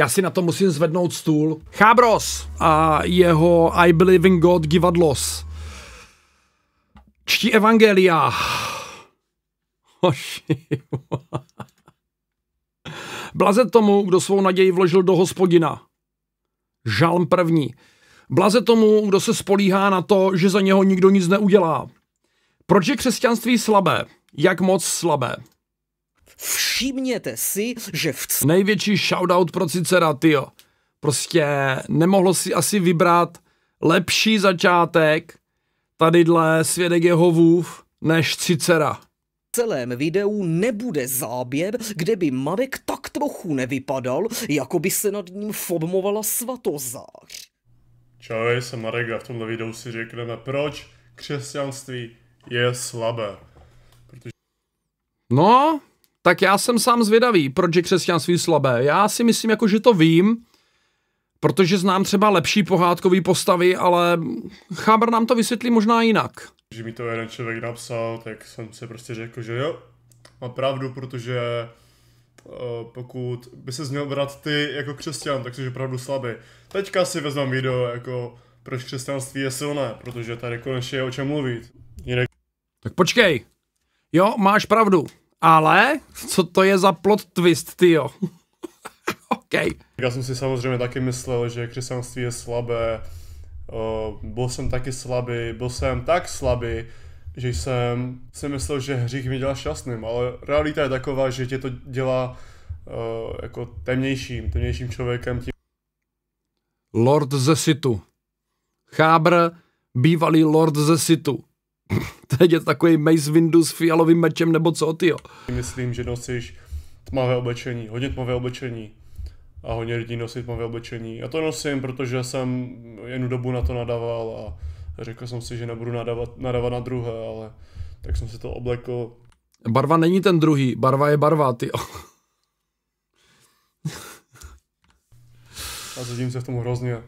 já si na to musím zvednout stůl. Chábros a jeho I Believe in God Give a Loss. Čtí evangelia. Hoši. Blaze tomu, kdo svou naději vložil do hospodina. Žalm první. Blaze tomu, kdo se spolíhá na to, že za něho nikdo nic neudělá. Proč je křesťanství slabé? Jak moc slabé? všimněte si, že v... Největší shoutout pro Cicera, tyjo. Prostě nemohlo si asi vybrat lepší začátek tadyhle svědek Jehovův než Cicera celém videu nebude záběr, kde by Marek tak trochu nevypadal, jako by se nad ním formovala svatozář. Čau, jsem Marek a v tomto videu si řekneme, proč křesťanství je slabé. Protože... No, tak já jsem sám zvědavý, proč je křesťanství slabé. Já si myslím, jako, že to vím, protože znám třeba lepší pohádkový postavy, ale Chábr nám to vysvětlí možná jinak. Když mi to jeden člověk napsal, tak jsem se prostě řekl, že jo, má pravdu, protože eh, pokud by se měl brát ty jako křesťan, tak jsi opravdu slabý. Teďka si vezmu video, jako proč křesťanství je silné, protože tady konečně je o čem mluvit. Jinak... Tak počkej, jo, máš pravdu ale co to je za plot twist, ty jo? OK. Já jsem si samozřejmě taky myslel, že křesťanství je slabé. Uh, byl jsem taky slabý, byl jsem tak slabý, že jsem si myslel, že hřích mi dělá šťastným, ale realita je taková, že tě to dělá uh, jako temnějším, temnějším člověkem. Tím. Lord ze Situ. Chábr, bývalý lord ze Situ. Teď je takový Mace Windu s fialovým mečem nebo co, ty jo. Myslím, že nosíš tmavé oblečení, hodně tmavé oblečení. A hodně lidí nosí tmavé oblečení. A to nosím, protože jsem jednu dobu na to nadával a řekl jsem si, že nebudu nadávat, nadávat na druhé, ale tak jsem si to oblekl. Barva není ten druhý, barva je barva, ty. a cítím se v tom hrozně.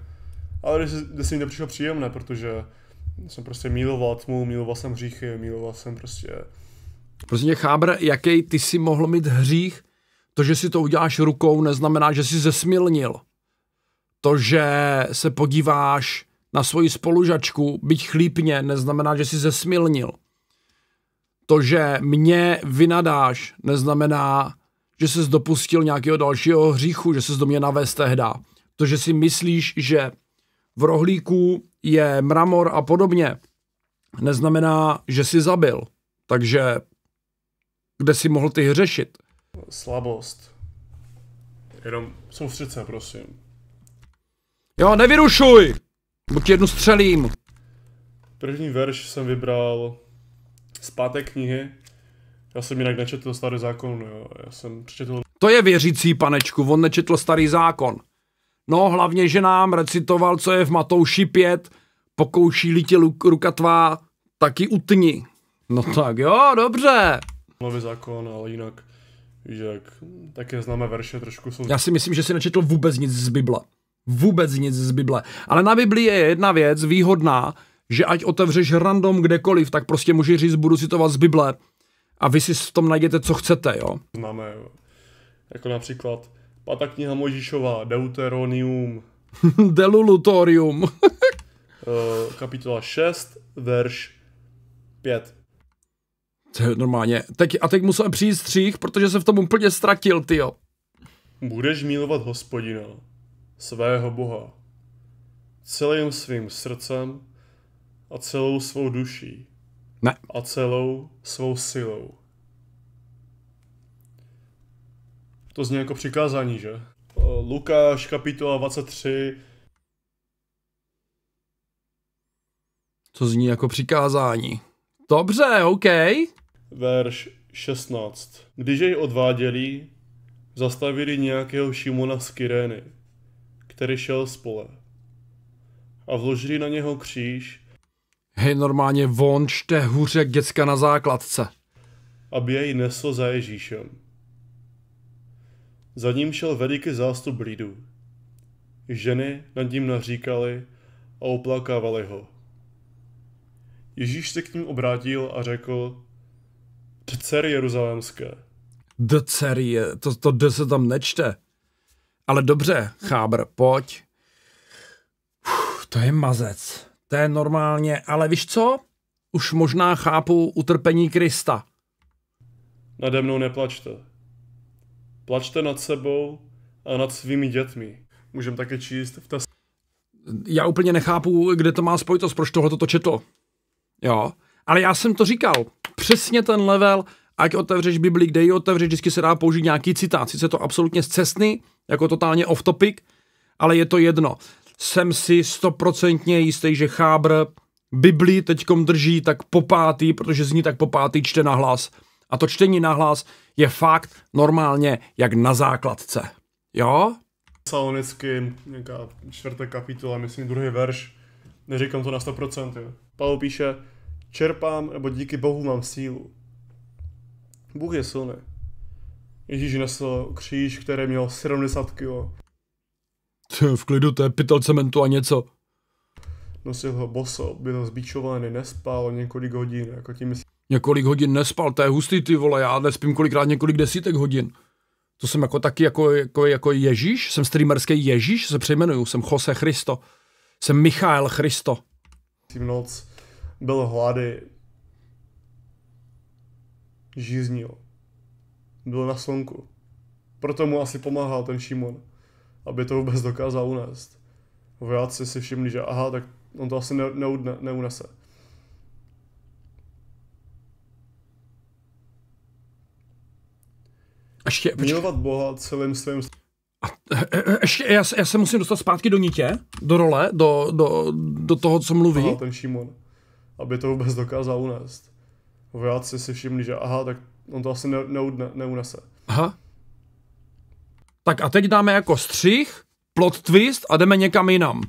Ale když, když si mi to přišlo příjemné, protože jsem prostě miloval tmu, miloval jsem hříchy, miloval jsem prostě... Prostě mě chábr, jaký ty si mohl mít hřích, to, že si to uděláš rukou, neznamená, že jsi zesmilnil. To, že se podíváš na svoji spolužačku, byť chlípně, neznamená, že jsi zesmilnil. To, že mě vynadáš, neznamená, že jsi dopustil nějakého dalšího hříchu, že jsi do mě navést tehda. To, že si myslíš, že v rohlíku je mramor a podobně, neznamená, že si zabil. Takže kde si mohl ty řešit? Slabost. Jenom soustřed se, prosím. Jo, nevyrušuj! Buď jednu střelím. První verš jsem vybral z páté knihy. Já jsem jinak nečetl starý zákon, jo. Já jsem přečetl... To je věřící, panečku, on nečetl starý zákon. No, hlavně, že nám recitoval, co je v Matouši 5, pokouší lítě ruka tvá, taky utni. No tak jo, dobře. Nový zákon, ale jinak, jak také známe verše, trošku jsou... Já si myslím, že si nečetl vůbec nic z Bible. Vůbec nic z Bible. Ale na Bibli je jedna věc výhodná, že ať otevřeš random kdekoliv, tak prostě můžeš říct, budu citovat z Bible a vy si v tom najdete, co chcete, jo? Známe, Jako například Pátá kniha Mojžišová, Deuteronium. Delulutorium. Eh, kapitola 6, verš 5. To je normálně. Teď, a teď musel přijít střích, protože se v tom úplně ztratil, ty jo. Budeš milovat hospodina, svého boha, celým svým srdcem a celou svou duší. Ne. A celou svou silou To zní jako přikázání, že? Eh, Lukáš, kapitola 23. To zní jako přikázání. Dobře, OK. Verš 16. Když jej odváděli, zastavili nějakého Šimona z Kyrény, který šel z pole. A vložili na něho kříž. Hej, normálně vončte hůře děcka na základce. Aby jej nesl za Ježíšem. Za ním šel veliký zástup lidů. Ženy nad ním naříkali a oplakávali ho. Ježíš se k ním obrátil a řekl, dcer Jeruzalémské. Dcer je, to, to D se tam nečte. Ale dobře, chábr, pojď. Uf, to je mazec. To je normálně, ale víš co? Už možná chápu utrpení Krista. Nade mnou neplačte. Plačte nad sebou a nad svými dětmi. Můžeme také číst v té... Já úplně nechápu, kde to má spojitost, proč tohle to četlo. Jo. Ale já jsem to říkal. Přesně ten level, ať otevřeš Bibli, kde ji otevřeš, vždycky se dá použít nějaký citát. Sice to absolutně zcestný, jako totálně off topic, ale je to jedno. Jsem si stoprocentně jistý, že Chábr Bibli teďkom drží tak popátý, protože zní tak popátý čte na hlas a to čtení nahlas je fakt normálně jak na základce. Jo? Salonicky, nějaká čtvrtá kapitola, myslím druhý verš. Neříkám to na 100%. Jo. Pavel píše, čerpám, nebo díky Bohu mám sílu. Bůh je silný. Ježíš nesl kříž, který měl 70 kg. V klidu, to je pytel cementu a něco. Nosil ho boso, byl zbičovaný, nespal několik hodin, jako tím myslím několik hodin nespal, to je hustý ty vole, já nespím kolikrát několik desítek hodin. To jsem jako taky jako, jako, jako Ježíš, jsem streamerský Ježíš, se přejmenuju, jsem Jose Christo, jsem Michael Christo. Tím noc byl hlady, žíznil, byl na slunku. Proto mu asi pomáhal ten Šimon, aby to vůbec dokázal unést. Vojáci si všimli, že aha, tak on to asi neudne, neunese. Ještě, Milovat Boha celým svým... A, e, e, e, ještě, já, já se musím dostat zpátky do nitě, do role, do, do, do toho, co mluví. Aha, ten Šimon, aby to vůbec dokázal unést. Vojáci si všimli, že aha, tak on to asi ne, neudne, neunese. Aha. Tak a teď dáme jako střih, plot twist a jdeme někam jinam.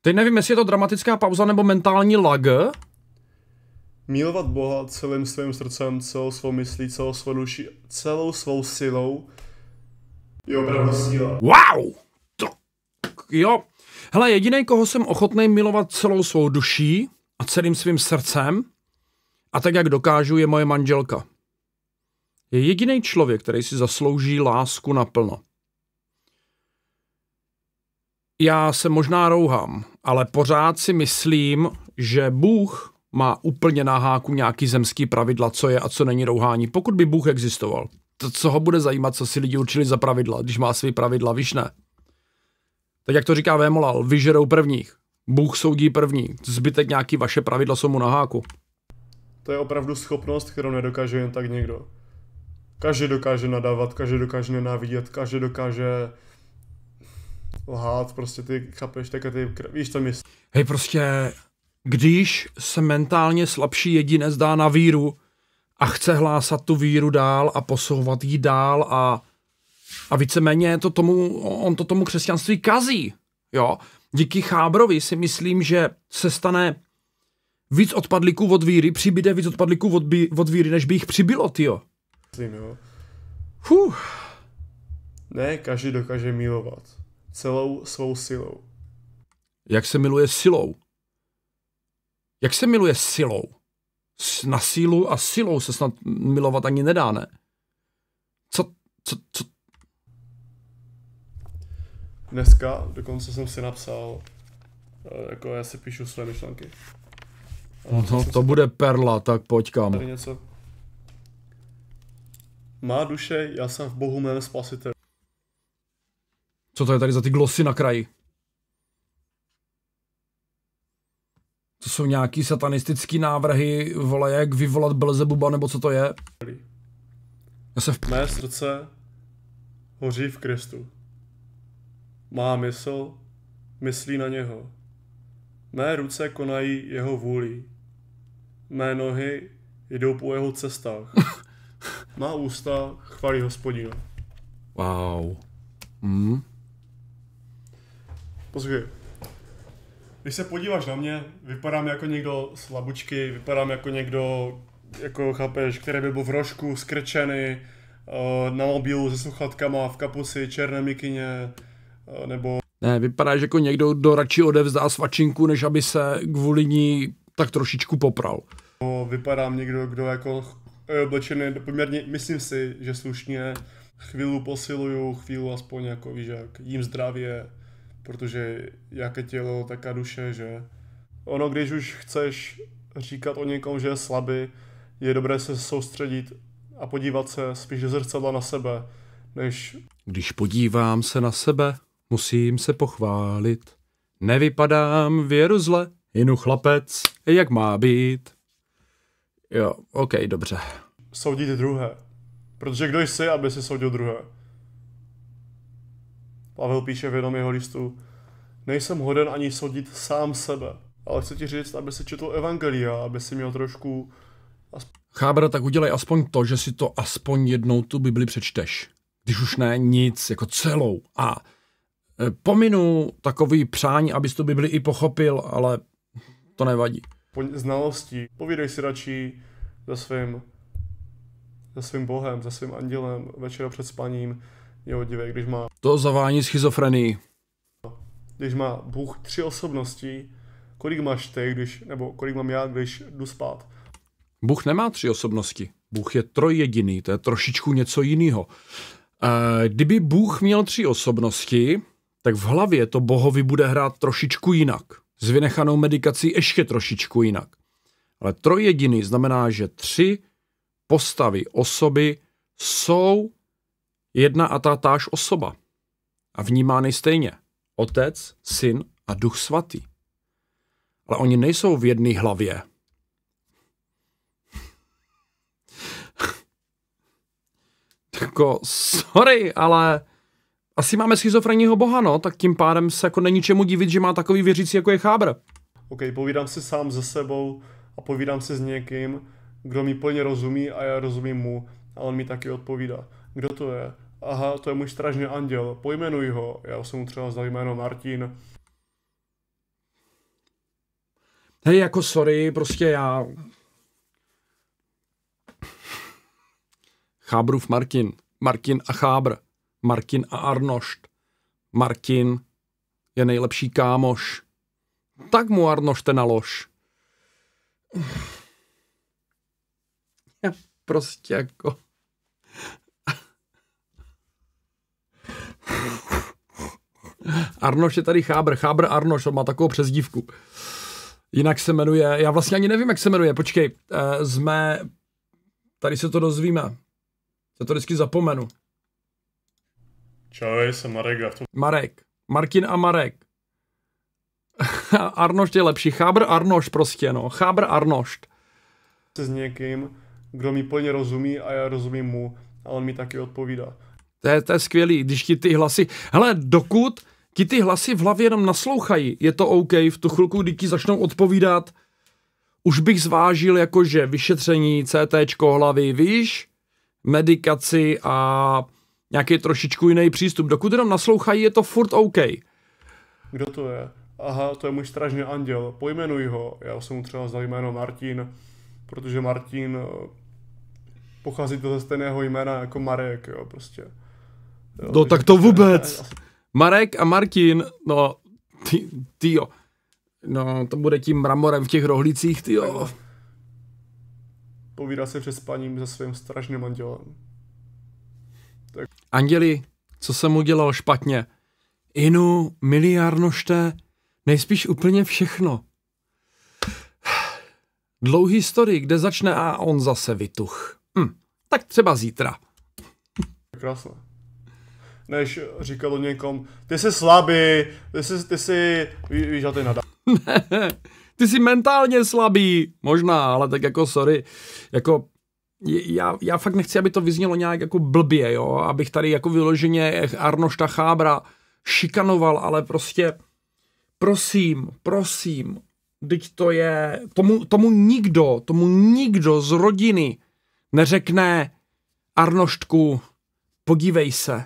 Teď nevím, jestli je to dramatická pauza nebo mentální lag, Milovat Boha celým svým srdcem, celou svou myslí, celou svou duší, celou svou silou je opravdu síla. Wow! To... Jo. Hele, jediný, koho jsem ochotný milovat celou svou duší a celým svým srdcem a tak, jak dokážu, je moje manželka. Je jediný člověk, který si zaslouží lásku naplno. Já se možná rouhám, ale pořád si myslím, že Bůh má úplně na háku nějaký zemský pravidla, co je a co není rouhání, pokud by Bůh existoval. To, co ho bude zajímat, co si lidi určili za pravidla, když má svý pravidla, víš ne. Tak jak to říká Vémolal, vyžerou prvních. Bůh soudí první, zbytek nějaký vaše pravidla jsou mu na háku. To je opravdu schopnost, kterou nedokáže jen tak někdo. Každý dokáže nadávat, každý dokáže nenávidět, každý dokáže lhát, prostě ty chápeš, tak ty víš, co myslím. Hej, prostě když se mentálně slabší jedine zdá na víru a chce hlásat tu víru dál a posouvat ji dál a, a víceméně to tomu, on to tomu křesťanství kazí. Jo? Díky Chábrovi si myslím, že se stane víc odpadlíků od víry, přibyde víc odpadlíků od, bí, od víry, než by jich přibylo, tyjo. Huh. Ne každý dokáže milovat. Celou svou silou. Jak se miluje silou? Jak se miluje silou? Na sílu a silou se snad milovat ani nedá, ne? Co, co, co? Dneska dokonce jsem si napsal, eh, jako já si píšu své myšlenky. No to, to bude perla, tak pojď kam. Tady něco. Má duše, já jsem v Bohu mém spasitel. Co to je tady za ty glosy na kraji? To jsou nějaký satanistický návrhy, vole, jak vyvolat Belzebuba, nebo co to je? Já se v... Mé srdce hoří v Kristu. Má mysl, myslí na něho. Mé ruce konají jeho vůli. Mé nohy jdou po jeho cestách. Má ústa chválí hospodina. Wow. Mm. Poslouchej, když se podíváš na mě, vypadám jako někdo s labučky, vypadám jako někdo, jako chápeš, který by byl v rožku, skrčený, eh, na mobilu se sluchatkama, v kapusi, černé mikině, eh, nebo... Ne, vypadáš jako někdo, kdo radši odevzdá svačinku, než aby se kvůli ní tak trošičku popral. No, vypadám někdo, kdo jako je oblečený poměrně, myslím si, že slušně, chvíli posiluju, chvíli aspoň jako víš jak, jím zdravě, protože jaké tělo, taká duše, že? Ono, když už chceš říkat o někom, že je slabý, je dobré se soustředit a podívat se spíš do zrcadla na sebe, než... Když podívám se na sebe, musím se pochválit. Nevypadám věru zle, jinu chlapec, jak má být. Jo, ok, dobře. Soudit druhé. Protože kdo jsi, aby si soudil druhé? Pavel píše v jednom jeho listu, nejsem hoden ani soudit sám sebe, ale chci ti říct, aby si četl Evangelia, aby si měl trošku... Chábra, tak udělej aspoň to, že si to aspoň jednou tu Bibli přečteš. Když už ne nic, jako celou. A e, pominu takový přání, abys tu Bibli i pochopil, ale to nevadí. Po znalosti. Povídej si radši za svým, za svým Bohem, za svým andělem večera před spaním, Jo, divé, když má... To zavání schizofrenii. Když má Bůh tři osobnosti, kolik máš ty, když, nebo kolik mám já, když jdu spát? Bůh nemá tři osobnosti. Bůh je trojjediný, to je trošičku něco jiného. E, kdyby Bůh měl tři osobnosti, tak v hlavě to bohovi bude hrát trošičku jinak. S vynechanou medikací ještě trošičku jinak. Ale trojjediný znamená, že tři postavy osoby jsou jedna a táž osoba a vnímány stejně. Otec, syn a duch svatý. Ale oni nejsou v jedné hlavě. jako, sorry, ale asi máme schizofrenního boha, no, tak tím pádem se jako není čemu divit, že má takový věřící, jako je chábr. OK, povídám si sám ze sebou a povídám si s někým, kdo mi plně rozumí a já rozumím mu a on mi taky odpovídá. Kdo to je? aha, to je můj stražný anděl, pojmenuj ho. Já jsem mu třeba zdal jméno Martin. Hej, jako sorry, prostě já... Chábrův Martin. Martin a Chábr. Martin a Arnošt. Martin je nejlepší kámoš. Tak mu Arnošte nalož. Já prostě jako... Arnoš je tady Chábr. Chábr Arnoš, on má takovou přezdívku. Jinak se jmenuje, já vlastně ani nevím, jak se jmenuje, počkej, eh, jsme, tady se to dozvíme, já to vždycky zapomenu. Čau, jsem Marek. Já v tom... Marek, Martin a Marek. Arnoš je lepší, Chábr Arnoš prostě, no, Chábr Se S někým, kdo mi plně rozumí a já rozumím mu ale on mi taky odpovídá. To je, to je skvělý, když ti ty hlasy, hele, dokud ti ty hlasy v hlavě jenom naslouchají. Je to OK, v tu chvilku, kdy ti začnou odpovídat, už bych zvážil jakože vyšetření CT hlavy, víš, medikaci a nějaký trošičku jiný přístup. Dokud jenom naslouchají, je to furt OK. Kdo to je? Aha, to je můj stražný anděl, pojmenuj ho. Já jsem mu třeba znal jméno Martin, protože Martin eh, pochází to ze stejného jména jako Marek, jo, prostě. Jo, no tak to prostě- vůbec. Asi, Marek a Martin, no, ty, ty jo. No, to bude tím mramorem v těch rohlících, ty jo. Povídá se přes paním za svým strašným andělem. Tak. Anděli, co jsem udělal špatně? Inu, miliárnošte, nejspíš úplně všechno. Dlouhý story, kde začne a on zase vytuch. Hm, tak třeba zítra. Krásné než říkalo někom, ty jsi slabý, ty jsi, ty jsi, ví, víš, ty nadá. ty jsi mentálně slabý, možná, ale tak jako sorry, jako já, já fakt nechci, aby to vyznělo nějak jako blbě, jo, abych tady jako vyloženě Arnošta Chábra šikanoval, ale prostě prosím, prosím, teď to je, tomu, tomu nikdo, tomu nikdo z rodiny neřekne Arnoštku, podívej se,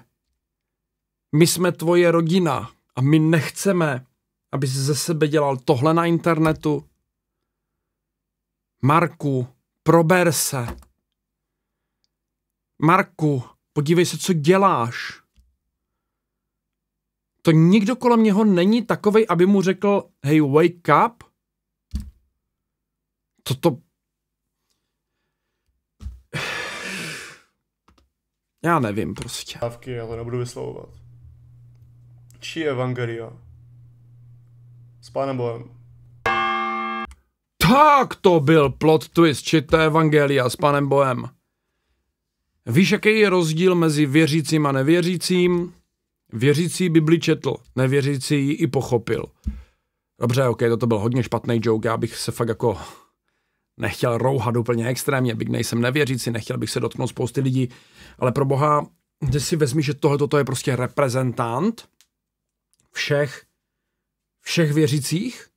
my jsme tvoje rodina a my nechceme, aby jsi ze sebe dělal tohle na internetu. Marku, prober se. Marku, podívej se, co děláš. To nikdo kolem něho není takovej, aby mu řekl, hej, wake up. Toto... Já nevím prostě. Dávky, ale nebudu vyslovovat. Či Evangelia? S Pánem Bohem. Tak to byl plot twist, čité Evangelia s Panem Bohem. Víš, jaký je rozdíl mezi věřícím a nevěřícím? Věřící Bibli četl, nevěřící ji i pochopil. Dobře, ok, toto byl hodně špatný joke, já bych se fakt jako nechtěl rouhat úplně extrémně, byť nejsem nevěřící, nechtěl bych se dotknout spousty lidí, ale pro boha, když si vezmi, že tohle toto je prostě reprezentant, všech, všech věřících,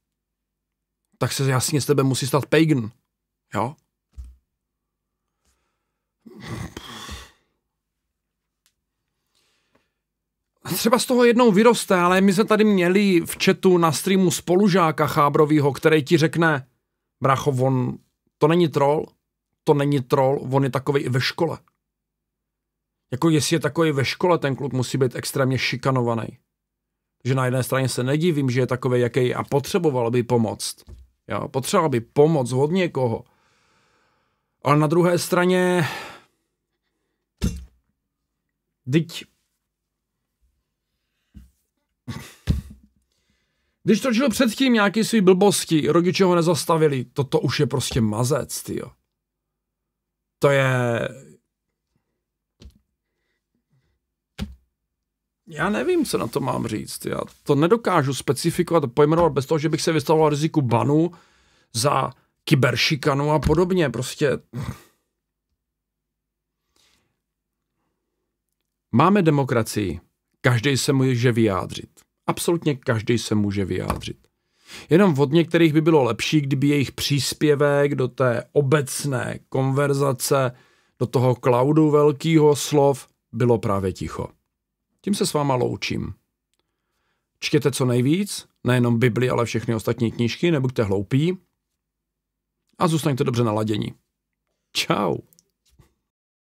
tak se jasně z tebe musí stát pagan. Jo? Třeba z toho jednou vyroste, ale my jsme tady měli v chatu na streamu spolužáka Chábrovýho, který ti řekne, bracho, on, to není troll, to není troll, on je takový i ve škole. Jako jestli je takový ve škole, ten kluk musí být extrémně šikanovaný že na jedné straně se nedivím, že je takový, jaký a potřeboval by pomoc. Jo, potřeboval by pomoc od někoho. Ale na druhé straně, Teď... Když točil předtím nějaký svý blbosti, rodiče ho nezastavili, toto už je prostě mazec, jo. To je, Já nevím, co na to mám říct. Já to nedokážu specifikovat a pojmenovat bez toho, že bych se vystavoval riziku banu za kyberšikanu a podobně. Prostě... Máme demokracii. Každý se může vyjádřit. Absolutně každý se může vyjádřit. Jenom od některých by bylo lepší, kdyby jejich příspěvek do té obecné konverzace, do toho cloudu velkýho slov bylo právě ticho. Tím se s váma loučím. Čtěte co nejvíc, nejenom Bibli, ale všechny ostatní knížky, nebuďte hloupí a zůstaňte dobře naladění. Ciao.